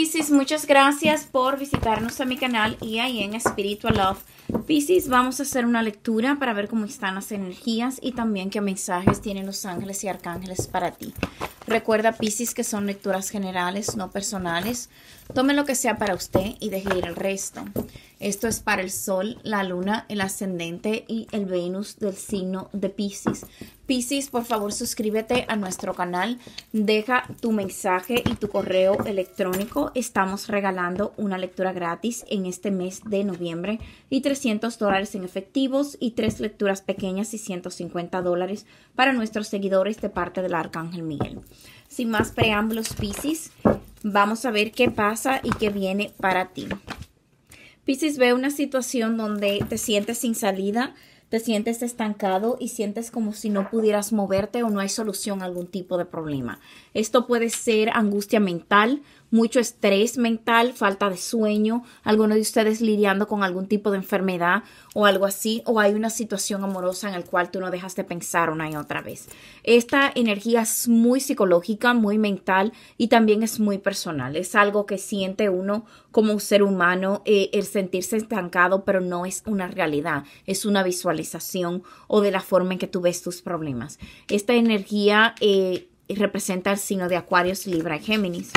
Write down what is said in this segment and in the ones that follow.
Pisces, muchas gracias por visitarnos a mi canal y ahí en Spiritual Love. Pisces, vamos a hacer una lectura para ver cómo están las energías y también qué mensajes tienen los ángeles y arcángeles para ti. Recuerda, Pisces, que son lecturas generales, no personales. Tome lo que sea para usted y deje ir el resto. Esto es para el Sol, la Luna, el Ascendente y el Venus del signo de Pisces. Piscis, por favor suscríbete a nuestro canal, deja tu mensaje y tu correo electrónico. Estamos regalando una lectura gratis en este mes de noviembre y 300 dólares en efectivos y tres lecturas pequeñas y 150 dólares para nuestros seguidores de parte del Arcángel Miguel. Sin más preámbulos, Piscis, vamos a ver qué pasa y qué viene para ti. Piscis, ve una situación donde te sientes sin salida, te sientes estancado y sientes como si no pudieras moverte o no hay solución a algún tipo de problema. Esto puede ser angustia mental, mucho estrés mental, falta de sueño, alguno de ustedes lidiando con algún tipo de enfermedad o algo así, o hay una situación amorosa en la cual tú no dejas de pensar una y otra vez. Esta energía es muy psicológica, muy mental y también es muy personal. Es algo que siente uno como un ser humano, eh, el sentirse estancado, pero no es una realidad, es una visualización o de la forma en que tú ves tus problemas. Esta energía eh, representa el signo de Acuarios, Libra y Géminis.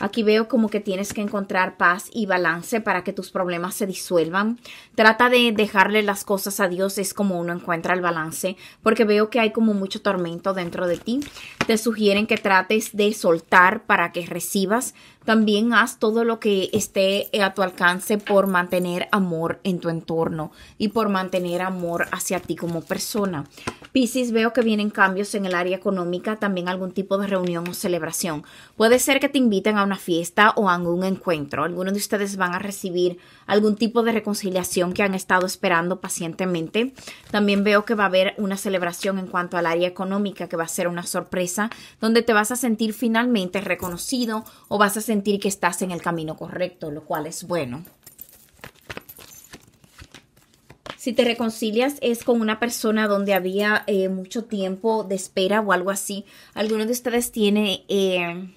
Aquí veo como que tienes que encontrar paz y balance para que tus problemas se disuelvan. Trata de dejarle las cosas a Dios, es como uno encuentra el balance, porque veo que hay como mucho tormento dentro de ti. Te sugieren que trates de soltar para que recibas. También haz todo lo que esté a tu alcance por mantener amor en tu entorno y por mantener amor hacia ti como persona. Pisces, veo que vienen cambios en el área económica, también algún tipo de reunión o celebración. Puede ser que te inviten a una fiesta o a un encuentro. Algunos de ustedes van a recibir algún tipo de reconciliación que han estado esperando pacientemente. También veo que va a haber una celebración en cuanto al área económica, que va a ser una sorpresa, donde te vas a sentir finalmente reconocido o vas a sentir que estás en el camino correcto, lo cual es bueno. Si te reconcilias es con una persona donde había eh, mucho tiempo de espera o algo así. Algunos de ustedes tiene, eh,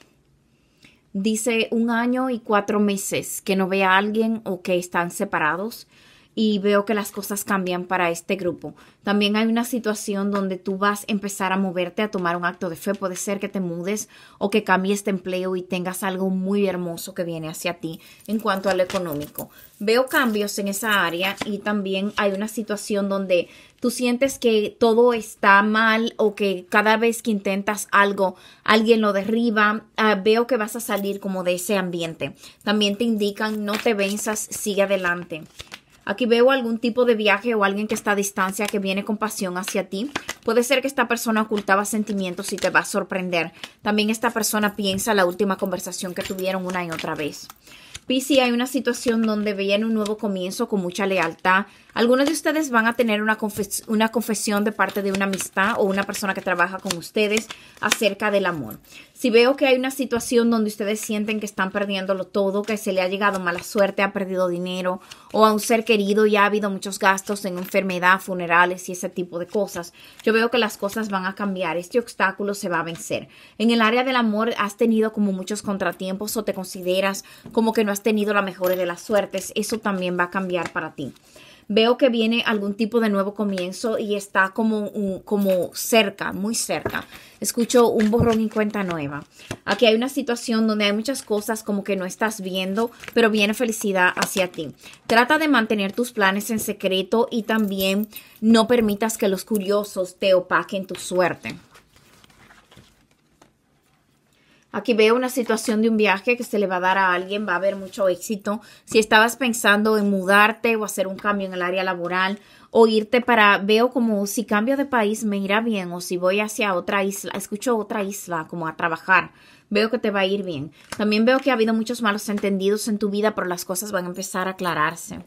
dice, un año y cuatro meses que no vea a alguien o que están separados y veo que las cosas cambian para este grupo. También hay una situación donde tú vas a empezar a moverte, a tomar un acto de fe. Puede ser que te mudes o que cambies de empleo y tengas algo muy hermoso que viene hacia ti en cuanto a lo económico. Veo cambios en esa área y también hay una situación donde tú sientes que todo está mal o que cada vez que intentas algo, alguien lo derriba, ah, veo que vas a salir como de ese ambiente. También te indican, no te venzas, sigue adelante. Aquí veo algún tipo de viaje o alguien que está a distancia que viene con pasión hacia ti. Puede ser que esta persona ocultaba sentimientos y te va a sorprender. También esta persona piensa la última conversación que tuvieron una y otra vez. Pisi, hay una situación donde veían un nuevo comienzo con mucha lealtad, algunos de ustedes van a tener una, confesión de parte de una amistad o una persona que trabaja con ustedes acerca del amor. Si veo que hay una situación donde ustedes sienten que están perdiéndolo todo, que se le ha llegado mala suerte, ha perdido dinero o a un ser querido y ha habido muchos gastos en enfermedad, funerales y ese tipo de cosas, yo veo que las cosas van a cambiar, este obstáculo se va a vencer. En el área del amor has tenido como muchos contratiempos o te consideras como que no has tenido la mejor de las suertes, eso también va a cambiar para ti veo que viene algún tipo de nuevo comienzo y está como, cerca, muy cerca. Escucho un borrón y cuenta nueva. Aquí hay una situación donde hay muchas cosas como que no estás viendo, pero viene felicidad hacia ti. Trata de mantener tus planes en secreto y también no permitas que los curiosos te opaquen tu suerte. Aquí veo una situación de un viaje que se le va a dar a alguien, va a haber mucho éxito. Si estabas pensando en mudarte o hacer un cambio en el área laboral o irte para, veo como si cambio de país me irá bien o si voy hacia otra isla, escucho otra isla como a trabajar, veo que te va a ir bien. También veo que ha habido muchos malos entendidos en tu vida, pero las cosas van a empezar a aclararse.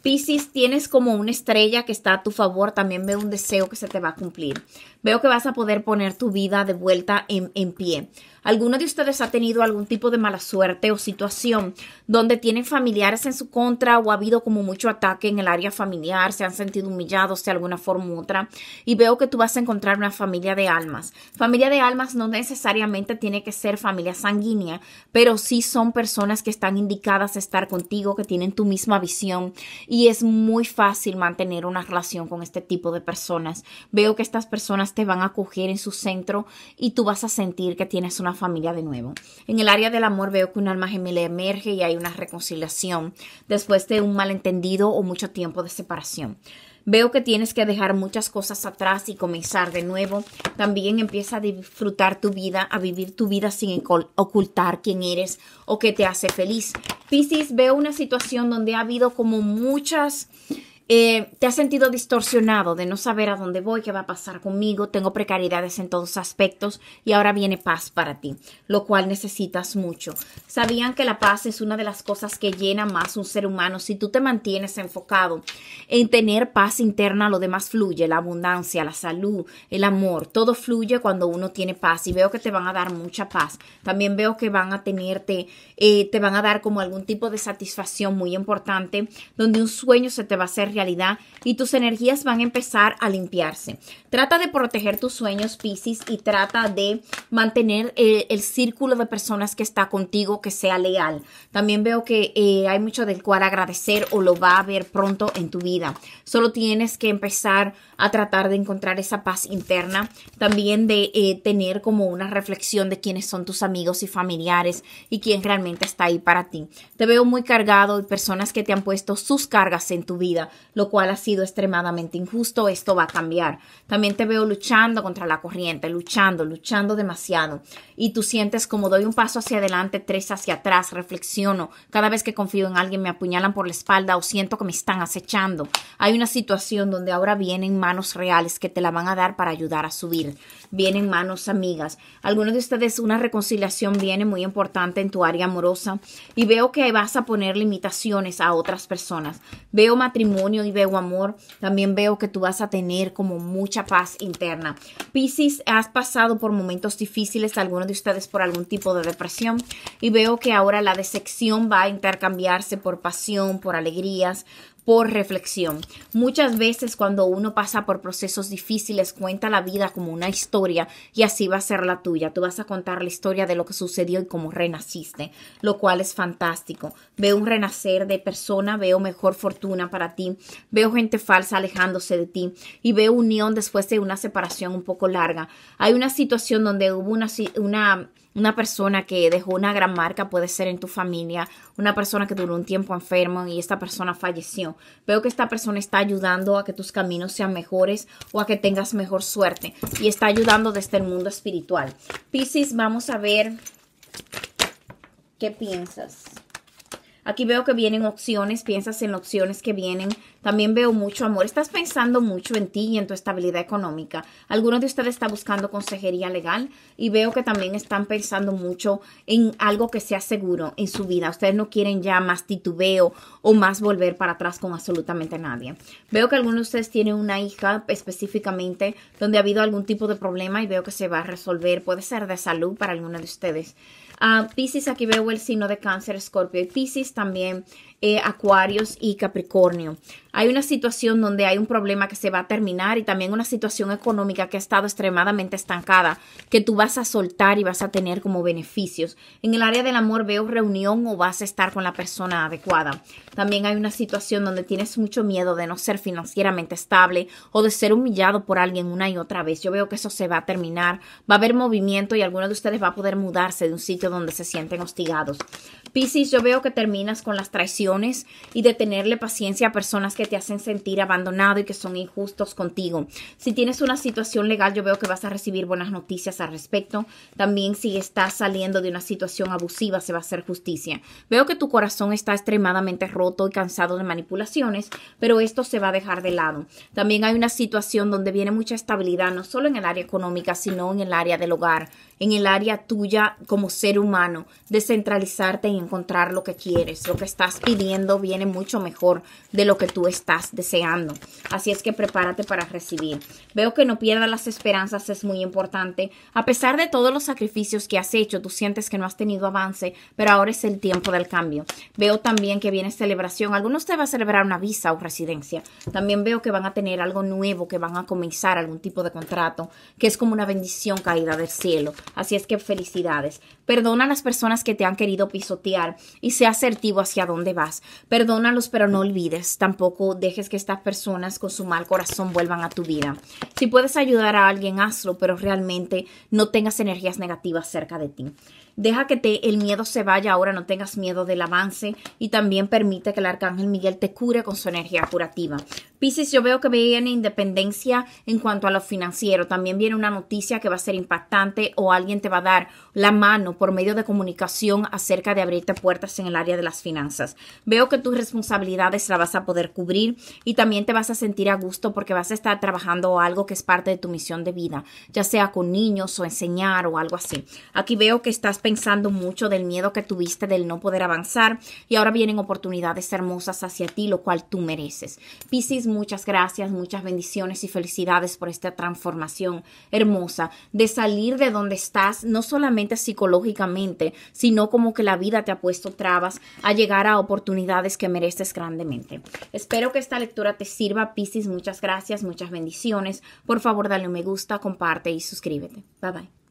Piscis, tienes como una estrella que está a tu favor, también veo un deseo que se te va a cumplir. Veo que vas a poder poner tu vida de vuelta en pie. ¿Alguno de ustedes ha tenido algún tipo de mala suerte o situación donde tienen familiares en su contra o ha habido como mucho ataque en el área familiar, se han sentido humillados de alguna forma u otra? Y veo que tú vas a encontrar una familia de almas. Familia de almas no necesariamente tiene que ser familia sanguínea, pero sí son personas que están indicadas a estar contigo, que tienen tu misma visión y es muy fácil mantener una relación con este tipo de personas. Veo que estas personas te van a acoger en su centro y tú vas a sentir que tienes una familia de nuevo. En el área del amor veo que un alma gemela emerge y hay una reconciliación después de un malentendido o mucho tiempo de separación. Veo que tienes que dejar muchas cosas atrás y comenzar de nuevo. También empieza a disfrutar tu vida, a vivir tu vida sin ocultar quién eres o qué te hace feliz. Piscis, veo una situación donde ha habido como muchas eh, te has sentido distorsionado de no saber a dónde voy, qué va a pasar conmigo, tengo precariedades en todos aspectos y ahora viene paz para ti, lo cual necesitas mucho. Sabían que la paz es una de las cosas que llena más un ser humano. Si tú te mantienes enfocado en tener paz interna, lo demás fluye, la abundancia, la salud, el amor, todo fluye cuando uno tiene paz y veo que te van a dar mucha paz. También veo que van a tenerte, eh, te van a dar como algún tipo de satisfacción muy importante, donde un sueño se te va a hacer realidad y tus energías van a empezar a limpiarse. Trata de proteger tus sueños, Pisces, y trata de mantener el, círculo de personas que está contigo que sea leal. También veo que eh, hay mucho del cual agradecer o lo va a ver pronto en tu vida. Solo tienes que empezar a tratar de encontrar esa paz interna, también de eh, tener como una reflexión de quiénes son tus amigos y familiares y quién realmente está ahí para ti. Te veo muy cargado de personas que te han puesto sus cargas en tu vida lo cual ha sido extremadamente injusto. Esto va a cambiar. También te veo luchando contra la corriente, luchando, luchando demasiado. Y tú sientes como doy un paso hacia adelante, tres hacia atrás, reflexiono. Cada vez que confío en alguien me apuñalan por la espalda o siento que me están acechando. Hay una situación donde ahora vienen manos reales que te la van a dar para ayudar a subir. Vienen manos amigas. Algunos de ustedes una reconciliación viene muy importante en tu área amorosa y veo que vas a poner limitaciones a otras personas. Veo matrimonio y veo amor, también veo que tú vas a tener como mucha paz interna. Piscis, has pasado por momentos difíciles, algunos de ustedes por algún tipo de depresión y veo que ahora la decepción va a intercambiarse por pasión, por alegrías, por reflexión. Muchas veces cuando uno pasa por procesos difíciles, cuenta la vida como una historia y así va a ser la tuya. Tú vas a contar la historia de lo que sucedió y cómo renaciste, lo cual es fantástico. Veo un renacer de persona, veo mejor fortuna para ti, veo gente falsa alejándose de ti y veo unión después de una separación un poco larga. Hay una situación donde hubo una... una una persona que dejó una gran marca puede ser en tu familia, una persona que duró un tiempo enfermo y esta persona falleció. Veo que esta persona está ayudando a que tus caminos sean mejores o a que tengas mejor suerte y está ayudando desde el mundo espiritual. Piscis, vamos a ver qué piensas. Aquí veo que vienen opciones, piensas en opciones que vienen. También veo mucho amor. Estás pensando mucho en ti y en tu estabilidad económica. Alguno de ustedes está buscando consejería legal y veo que también están pensando mucho en algo que sea seguro en su vida. Ustedes no quieren ya más titubeo o más volver para atrás con absolutamente nadie. Veo que algunos de ustedes tienen una hija específicamente donde ha habido algún tipo de problema y veo que se va a resolver. Puede ser de salud para alguno de ustedes. Ah, Pisces, aquí veo el signo de cáncer, escorpio y Pisces también eh, acuarios y Capricornio. Hay una situación donde hay un problema que se va a terminar y también una situación económica que ha estado extremadamente estancada, que tú vas a soltar y vas a tener como beneficios. En el área del amor veo reunión o vas a estar con la persona adecuada. También hay una situación donde tienes mucho miedo de no ser financieramente estable o de ser humillado por alguien una y otra vez. Yo veo que eso se va a terminar, va a haber movimiento y alguno de ustedes va a poder mudarse de un sitio donde se sienten hostigados. Pisces, yo veo que terminas con las traiciones y de tenerle paciencia a personas que te hacen sentir abandonado y que son injustos contigo. Si tienes una situación legal, yo veo que vas a recibir buenas noticias al respecto. También si estás saliendo de una situación abusiva, se va a hacer justicia. Veo que tu corazón está extremadamente roto y cansado de manipulaciones, pero esto se va a dejar de lado. También hay una situación donde viene mucha estabilidad, no solo en el área económica, sino en el área del hogar, en el área tuya como ser humano, descentralizarte en encontrar lo que quieres. Lo que estás pidiendo viene mucho mejor de lo que tú estás deseando. Así es que prepárate para recibir. Veo que no pierdas las esperanzas, es muy importante. A pesar de todos los sacrificios que has hecho, tú sientes que no has tenido avance, pero ahora es el tiempo del cambio. Veo también que viene celebración. Algunos te van a celebrar una visa o residencia. También veo que van a tener algo nuevo, que van a comenzar algún tipo de contrato, que es como una bendición caída del cielo. Así es que felicidades. Perdona a las personas que te han querido pisotear y sea asertivo hacia dónde vas. Perdónalos, pero no olvides. Tampoco dejes que estas personas con su mal corazón vuelvan a tu vida. Si puedes ayudar a alguien, hazlo, pero realmente no tengas energías negativas cerca de ti. Deja que te, el miedo se vaya ahora, no tengas miedo del avance y también permite que el arcángel Miguel te cure con su energía curativa. Piscis, yo veo que viene independencia en cuanto a lo financiero. También viene una noticia que va a ser impactante o alguien te va a dar la mano por medio de comunicación acerca de abrirte puertas en el área de las finanzas. Veo que tus responsabilidades las vas a poder cubrir y también te vas a sentir a gusto porque vas a estar trabajando algo que es parte de tu misión de vida, ya sea con niños o enseñar o algo así. Aquí veo que estás pensando mucho del miedo que tuviste del no poder avanzar y ahora vienen oportunidades hermosas hacia ti, lo cual tú mereces. Piscis, muchas gracias, muchas bendiciones y felicidades por esta transformación hermosa de salir de donde estás, no solamente psicológicamente, sino como que la vida te ha puesto trabas a llegar a oportunidades que mereces grandemente. Espero que esta lectura te sirva, Piscis, muchas gracias, muchas bendiciones. Por favor, dale un me gusta, comparte y suscríbete. Bye bye.